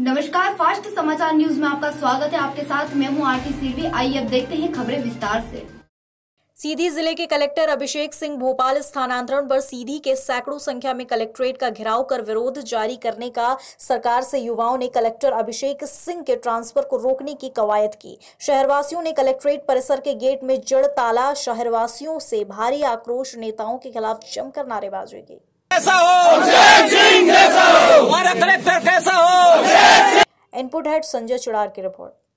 नमस्कार फास्ट समाचार न्यूज में आपका स्वागत है आपके साथ मैं हूं आरती सिर्वी आइए अब देखते हैं खबरें विस्तार से सीधी जिले के कलेक्टर अभिषेक सिंह भोपाल स्थानांतरण पर सीधी के सैकड़ों संख्या में कलेक्ट्रेट का घेराव कर विरोध जारी करने का सरकार से युवाओं ने कलेक्टर अभिषेक सिंह के ट्रांसफर को रोकने की कवायद की शहरवासियों ने कलेक्ट्रेट परिसर के गेट में जड़ ताला शहरवासियों से भारी आक्रोश नेताओं के खिलाफ जमकर नारेबाजी की कैसा हो हमारा कलेक्टर कैसा हो इनपुट हेड संजय चुड़ार की रिपोर्ट